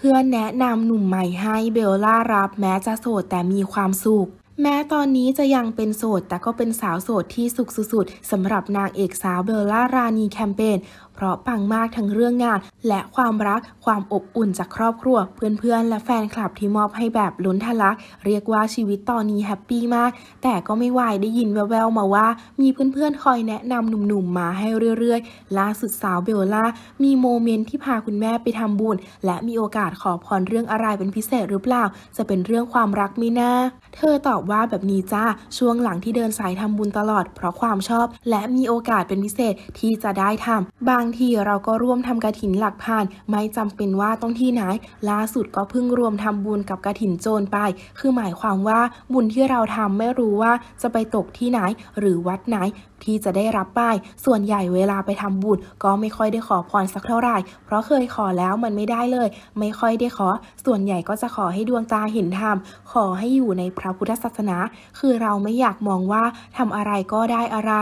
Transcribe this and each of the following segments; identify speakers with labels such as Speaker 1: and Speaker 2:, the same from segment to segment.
Speaker 1: เพื่อนแนะนำหนุ่มใหม่ให้เบลล่ารับแม้จะโสดแต่มีความสุขแม้ตอนนี้จะยังเป็นโสด แต่ก็เป็นสาวโสดที่สุขสุดๆสำหรับนางเอกสาวเบลล่ารานีแคมเปญเพราะปังมากทั้งเรื่องงาน และความรักความอบอุ่นจากครอบครัว เพื่อนๆ และแฟนคลับที่มอบให้แบบล้นทะลักเรียกว่าชีวิตตอนนี้แฮปปี้มาก แต่ก็ไม่วายได้ยินแววๆมาว่า มีเพื่อนๆ คอยแนะนำหนุ่มๆ มาให้เรื่อย ๆล่าสุดสาวเบลล่ามีโมเมนต์ที่พาคุณแม่ไปทำบุญและมีโอกาสขอพรเรื่องอะไรเป็นพิเศษหรือเปล่า จะเป็นเรื่องความรักไม่น่าเธอตอบว่าแบบนี้จ้าช่วงหลังที่เดินสายทำบุญตลอดเพราะความชอบ และมีโอกาสเป็นพิเศษที่จะได้ทำ บางทีเราก็ร่วมทำกระถินหลักพันไม่จำเป็นว่าต้องที่ไหนล่าสุดก็เพิ่งรวมทำบุญกับกระถินโจรไป คือหมายความว่าบุญที่เราทำไม่รู้ว่าจะไปตกที่ไหนหรือวัดไหนที่จะได้รับป้ายส่วนใหญ่เวลาไปทำบุญก็ไม่ค่อยได้ขอพรสักเท่าไหร่เพราะเคยขอแล้วมันไม่ได้เลย ไม่ค่อยได้ขอ ส่วนใหญ่ก็จะขอให้ดวงตาเห็นธรรมขอให้อยู่ในพระพุทธศาสนาคือเราไม่อยากมองว่าทำอะไรก็ได้อะไร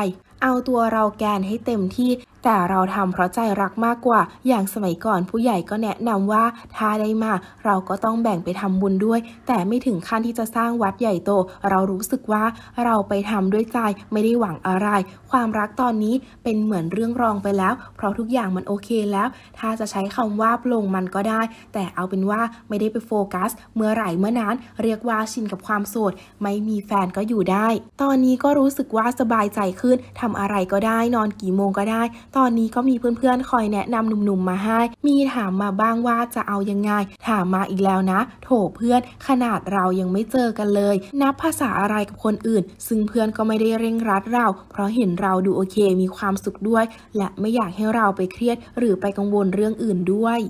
Speaker 1: เอาตัวเราแกนให้เต็มที่แต่เราทำเพราะใจรักมากกว่า อย่างสมัยก่อนผู้ใหญ่ก็แนะนำว่าถ้าได้มาเราก็ต้องแบ่งไปทำบุญด้วย แต่ไม่ถึงขั้นที่จะสร้างวัดใหญ่โต เรารู้สึกว่าเราไปทำด้วยใจไม่ได้หวังอะไร ความรักตอนนี้เป็นเหมือนเรื่องรองไปแล้ว เพราะทุกอย่างมันโอเคแล้ว ถ้าจะใช้คำว่าปลงมันก็ได้ แต่เอาเป็นว่าไม่ได้ไปโฟกัส เมื่อไหร่เมื่อนั้นเรียกว่าชินกับความโสด ไม่มีแฟนก็อยู่ได้ ตอนนี้ก็รู้สึกว่าสบายใจขึ้นทำอะไรก็ได้นอนกี่โมงก็ได้ตอนนี้ก็มีเพื่อนๆ คอยแนะนำหนุ่มๆ มาให้ มีถามมาบ้างว่าจะเอายังไง ถามมาอีกแล้วนะ โถเพื่อนขนาดเรายังไม่เจอกันเลย นับภาษาอะไรกับคนอื่น ซึ่งเพื่อนก็ไม่ได้เร่งรัดเรา เพราะเห็นเราดูโอเค มีความสุขด้วย และไม่อยากให้เราไปเครียด หรือไปกังวลเรื่องอื่นด้วย